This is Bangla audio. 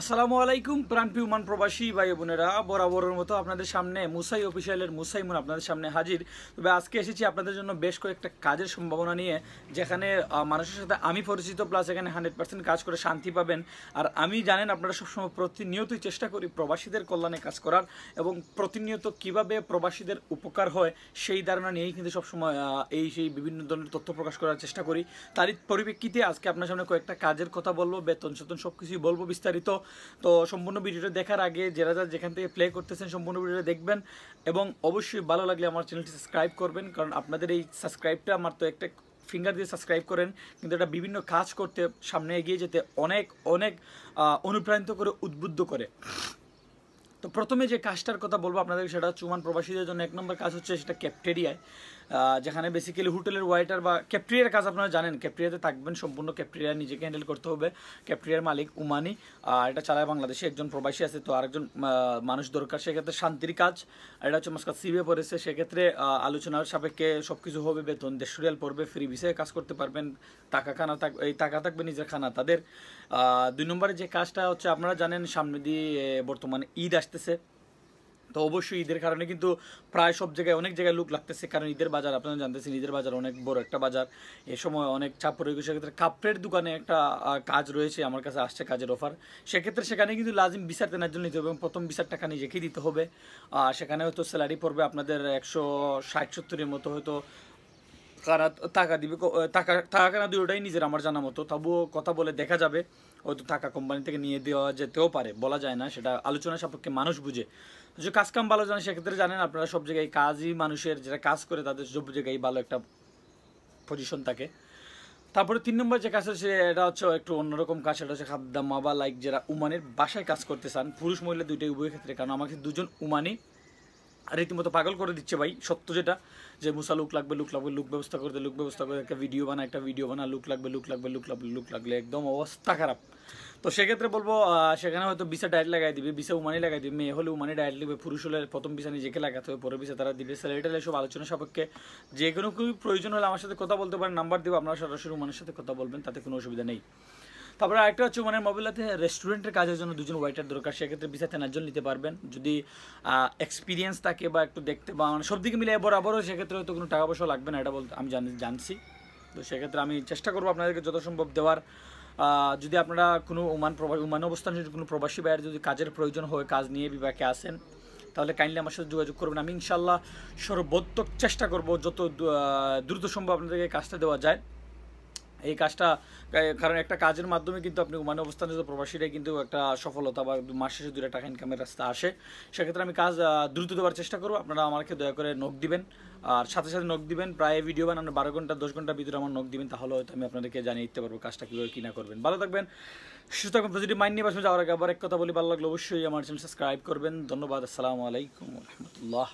আসসালামু আলাইকুম প্রাণপিউমান প্রবাসী ভাই বোনেরা বরাবরের মতো আপনাদের সামনে মুসাই অফিসিয়ালের মুসাই আপনাদের সামনে হাজির তবে আজকে এসেছি আপনাদের জন্য বেশ কয়েকটা কাজের সম্ভাবনা নিয়ে যেখানে মানুষের সাথে আমি পরিচিত প্লাস এখানে হান্ড্রেড পার্সেন্ট কাজ করে শান্তি পাবেন আর আমি জানেন আপনারা সবসময় প্রতিনিয়তই চেষ্টা করি প্রবাসীদের কল্যাণে কাজ করার এবং প্রতিনিয়ত কিভাবে প্রবাসীদের উপকার হয় সেই ধারণা নিয়েই কিন্তু সবসময় এই সেই বিভিন্ন ধরনের তথ্য প্রকাশ করার চেষ্টা করি তারই পরিপ্রেক্ষিতে আজকে আপনার সামনে কয়েকটা কাজের কথা বলবো বেতন সেতন সব কিছুই বলবো বিস্তারিত তো সম্পূর্ণ ভিডিওটা দেখার আগে যারা যারা যেখান থেকে প্লে করতেছেন সম্পূর্ণ ভিডিওটা দেখবেন এবং অবশ্যই ভালো লাগলে আমার চ্যানেলটি সাবস্ক্রাইব করবেন কারণ আপনাদের এই সাবস্ক্রাইবটা আমার তো একটা ফিঙ্গার দিয়ে সাবস্ক্রাইব করেন কিন্তু এটা বিভিন্ন কাজ করতে সামনে এগিয়ে যেতে অনেক অনেক অনুপ্রাণিত করে উদ্বুদ্ধ করে তো প্রথমে যে কাজটার কথা বলবো আপনাদের সেটা চুমান প্রবাসীদের জন্য এক নম্বর কাজ হচ্ছে সেটা ক্যাপ্টেরিয়ায় যেখানে বেসিক্যালি হোটেলের ওয়াইটার বা ক্যাপ্টেরিয়ার কাজ আপনারা জানেন ক্যাপ্টেরিয়াতে থাকবেন সম্পূর্ণ ক্যাপ্টেরিয়া নিজেকে হ্যান্ডেল করতে হবে ক্যাপ্টেরিয়ার মালিক উমানি আর এটা চালায় বাংলাদেশে একজন প্রবাসী আছে তো আরেকজন মানুষ দরকার সেক্ষেত্রে শান্তির কাজ আর এটা হচ্ছে মাস্কাত সিবে পড়েছে সেক্ষেত্রে আলোচনার সাপেক্ষে সব কিছু হবে বেতন দেড়শো রিয়াল পড়বে ফ্রি বিষয়ে কাজ করতে পারবেন টাকা খানা থাক এই টাকা থাকবে নিজের খানা তাদের দুই নম্বরে যে কাজটা হচ্ছে আপনারা জানেন সামনে দিয়ে বর্তমানে ঈদ আসছে আসতেছে তো অবশ্যই ঈদের কারণে কিন্তু প্রায় সব জায়গায় অনেক জায়গায় লোক লাগতেছে কারণ ঈদের বাজার আপনারা জানতেছেন ঈদের বাজার অনেক বড় একটা বাজার এ সময় অনেক চাপ পড়ে গেছে সেক্ষেত্রে কাপড়ের দোকানে একটা কাজ রয়েছে আমার কাছে আসছে কাজের অফার সেক্ষেত্রে সেখানে কিন্তু লাজিম বিচার দেনার জন্য নিতে হবে এবং প্রথম বিচার টাকা নিজেকেই দিতে হবে আর সেখানে হয়তো স্যালারি পড়বে আপনাদের একশো ষাট সত্তরের মতো হয়তো কারা টাকা দিবে টাকা টাকা কেনা দুটোটাই নিজের আমার জানা মতো তবুও কথা বলে দেখা যাবে হয়তো টাকা কোম্পানি থেকে নিয়ে দেওয়া যেতেও পারে বলা যায় না সেটা আলোচনা সাপেক্ষে মানুষ বুঝে যে কাজকাম ভালো জানে সেক্ষেত্রে জানেন আপনারা সব জায়গায় কাজই মানুষের যেটা কাজ করে তাদের সব জায়গায় ভালো একটা পজিশন থাকে তারপরে তিন নম্বর যে কাজ হচ্ছে এটা হচ্ছে একটু অন্যরকম কাজ সেটা হচ্ছে খাদ্দা মাবা লাইক যারা উমানের বাসায় কাজ করতে চান পুরুষ মহিলা দুইটাই উভয় ক্ষেত্রে কারণ আমাকে দুজন উমানি রীতিমতো পাগল করে দিচ্ছে ভাই সত্য যেটা যে মুসা লুক লাগবে লুক লাগবে লুক ব্যবস্থা করতে লুক ব্যবস্থা করে একটা ভিডিও বানা একটা ভিডিও বানা লুক লাগবে লুক লাগবে লুক লাগবে লুক লাগলে একদম অবস্থা খারাপ তো সেক্ষেত্রে বলবো সেখানে হয়তো বিসা ডায়েট লাগাই দিবে বিষা উমানি লাগাই দিবে মেয়ে হলে উমানি ডায়েট লিখবে পুরুষ হলে প্রথম বিষা নিজেকে লাগাতে হবে পরে বিষা তারা দিবে স্যালারিটাল এসব আলোচনা সাপেক্ষে যে কোনো প্রয়োজন হলে আমার সাথে কথা বলতে পারেন নাম্বার দেবো আপনারা সরাসরি উমানের সাথে কথা বলবেন তাতে কোনো অসুবিধা নেই তারপরে আরেকটা হচ্ছে মানে মোবাইলাতে রেস্টুরেন্টের কাজের জন্য দুজন ওয়াইটার দরকার সেক্ষেত্রে ভিসা তেনারজন নিতে পারবেন যদি এক্সপিরিয়েন্স থাকে বা একটু দেখতে বা মানে সব দিকে মিলে বরাবরও সেক্ষেত্রে হয়তো কোনো টাকা পয়সা লাগবে না এটা বলতে আমি জানি জানছি তো সেক্ষেত্রে আমি চেষ্টা করবো আপনাদেরকে যত সম্ভব দেওয়ার যদি আপনারা কোনো উমান প্রবাসী উমান অবস্থান যদি কোনো প্রবাসী বাইরে যদি কাজের প্রয়োজন হয় কাজ নিয়ে বিভাগে আসেন তাহলে কাইন্ডলি আমার সাথে যোগাযোগ করবেন আমি ইনশাল্লাহ সর্বোত্তক চেষ্টা করব যত দ্রুত সম্ভব আপনাদেরকে কাজটা দেওয়া যায় এই কাজটা কারণ একটা কাজের মাধ্যমে কিন্তু আপনি অবস্থান মানে অবস্থানে প্রবাসীরা কিন্তু একটা সফলতা বা মাস শেষে দুটা টাকা ইনকামের রাস্তা আসে সেক্ষেত্রে আমি কাজ দ্রুত দেওয়ার চেষ্টা করবো আপনারা আমাকে দয়া করে নখ দিবেন আর সাথে সাথে নখ দিবেন প্রায় ভিডিও বানানোর বারো ঘন্টা দশ ঘন্টার ভিতরে আমার নখ দিবেন তাহলে হয়তো আমি আপনাদেরকে জানিয়ে দিতে পারবো কাজটা কীভাবে কিনা করবেন ভালো থাকবেন সুস্থ থাকবেন যদি মাইন্ড নিয়ে বাসবে যাওয়ার আগে আবার এক কথা বলি ভালো লাগলো অবশ্যই আমার চ্যানেল সাবস্ক্রাইব করবেন ধন্যবাদ আসসালামু আলাইকুম রহমতুল্লাহ